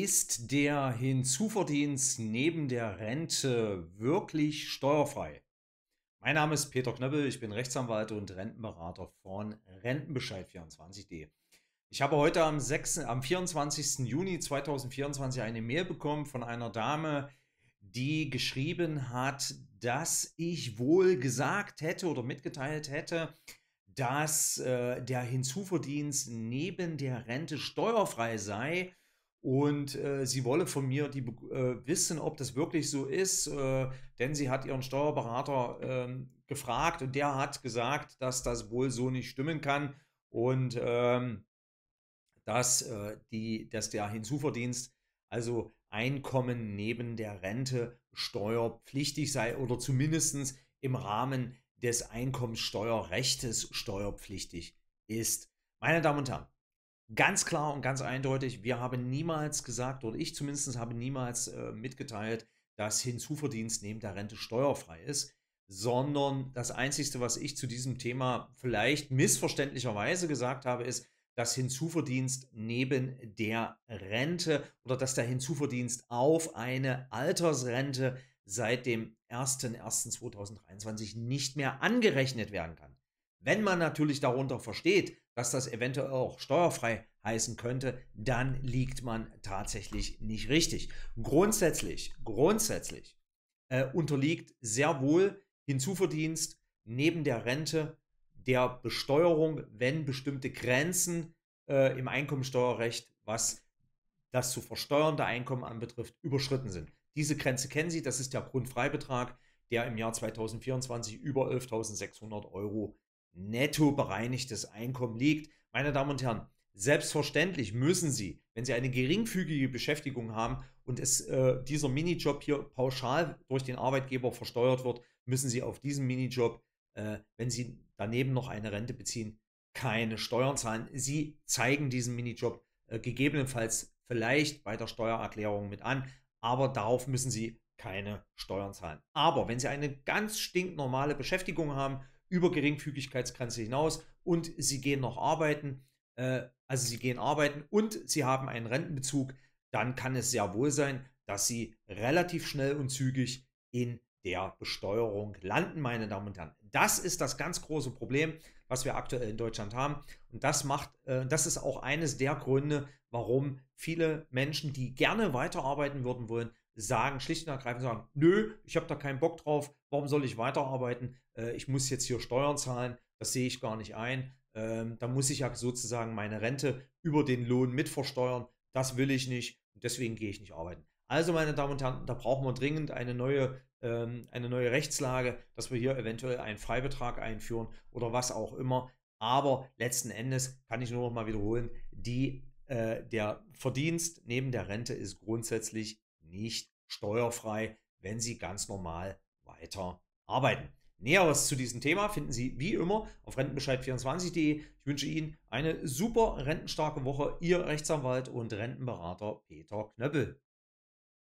Ist der Hinzuverdienst neben der Rente wirklich steuerfrei? Mein Name ist Peter Knöppel, ich bin Rechtsanwalt und Rentenberater von Rentenbescheid24.de. Ich habe heute am, 6, am 24. Juni 2024 eine Mail bekommen von einer Dame, die geschrieben hat, dass ich wohl gesagt hätte oder mitgeteilt hätte, dass äh, der Hinzuverdienst neben der Rente steuerfrei sei und äh, sie wolle von mir die, äh, wissen, ob das wirklich so ist, äh, denn sie hat ihren Steuerberater ähm, gefragt und der hat gesagt, dass das wohl so nicht stimmen kann und ähm, dass, äh, die, dass der Hinzuverdienst, also Einkommen neben der Rente, steuerpflichtig sei oder zumindest im Rahmen des Einkommensteuerrechtes steuerpflichtig ist. Meine Damen und Herren, ganz klar und ganz eindeutig, wir haben niemals gesagt, oder ich zumindest habe niemals äh, mitgeteilt, dass Hinzuverdienst neben der Rente steuerfrei ist, sondern das Einzige, was ich zu diesem Thema vielleicht missverständlicherweise gesagt habe, ist, dass Hinzuverdienst neben der Rente oder dass der Hinzuverdienst auf eine Altersrente seit dem 01.01.2023 nicht mehr angerechnet werden kann. Wenn man natürlich darunter versteht, dass das eventuell auch steuerfrei heißen könnte, dann liegt man tatsächlich nicht richtig. Grundsätzlich, grundsätzlich äh, unterliegt sehr wohl Hinzuverdienst neben der Rente der Besteuerung, wenn bestimmte Grenzen äh, im Einkommensteuerrecht, was das zu versteuernde Einkommen anbetrifft, überschritten sind. Diese Grenze kennen Sie, das ist der Grundfreibetrag, der im Jahr 2024 über 11.600 Euro liegt netto bereinigtes Einkommen liegt. Meine Damen und Herren, selbstverständlich müssen Sie, wenn Sie eine geringfügige Beschäftigung haben und es, äh, dieser Minijob hier pauschal durch den Arbeitgeber versteuert wird, müssen Sie auf diesen Minijob, äh, wenn Sie daneben noch eine Rente beziehen, keine Steuern zahlen. Sie zeigen diesen Minijob äh, gegebenenfalls vielleicht bei der Steuererklärung mit an, aber darauf müssen Sie keine Steuern zahlen. Aber wenn Sie eine ganz stinknormale Beschäftigung haben über Geringfügigkeitsgrenze hinaus und sie gehen noch arbeiten, äh, also sie gehen arbeiten und sie haben einen Rentenbezug, dann kann es sehr wohl sein, dass sie relativ schnell und zügig in der Besteuerung landen, meine Damen und Herren das ist das ganz große Problem, was wir aktuell in Deutschland haben. Und das macht, äh, das ist auch eines der Gründe, warum viele Menschen, die gerne weiterarbeiten würden wollen, sagen, schlicht und ergreifend sagen, nö, ich habe da keinen Bock drauf, warum soll ich weiterarbeiten? Äh, ich muss jetzt hier Steuern zahlen, das sehe ich gar nicht ein. Ähm, da muss ich ja sozusagen meine Rente über den Lohn mit versteuern. Das will ich nicht und deswegen gehe ich nicht arbeiten. Also, meine Damen und Herren, da brauchen wir dringend eine neue, ähm, eine neue Rechtslage, dass wir hier eventuell einen Freibetrag einführen oder was auch immer. Aber letzten Endes kann ich nur noch mal wiederholen, die, äh, der Verdienst neben der Rente ist grundsätzlich nicht steuerfrei, wenn Sie ganz normal weiter arbeiten. Näheres zu diesem Thema finden Sie wie immer auf rentenbescheid24.de. Ich wünsche Ihnen eine super rentenstarke Woche. Ihr Rechtsanwalt und Rentenberater Peter Knöppel.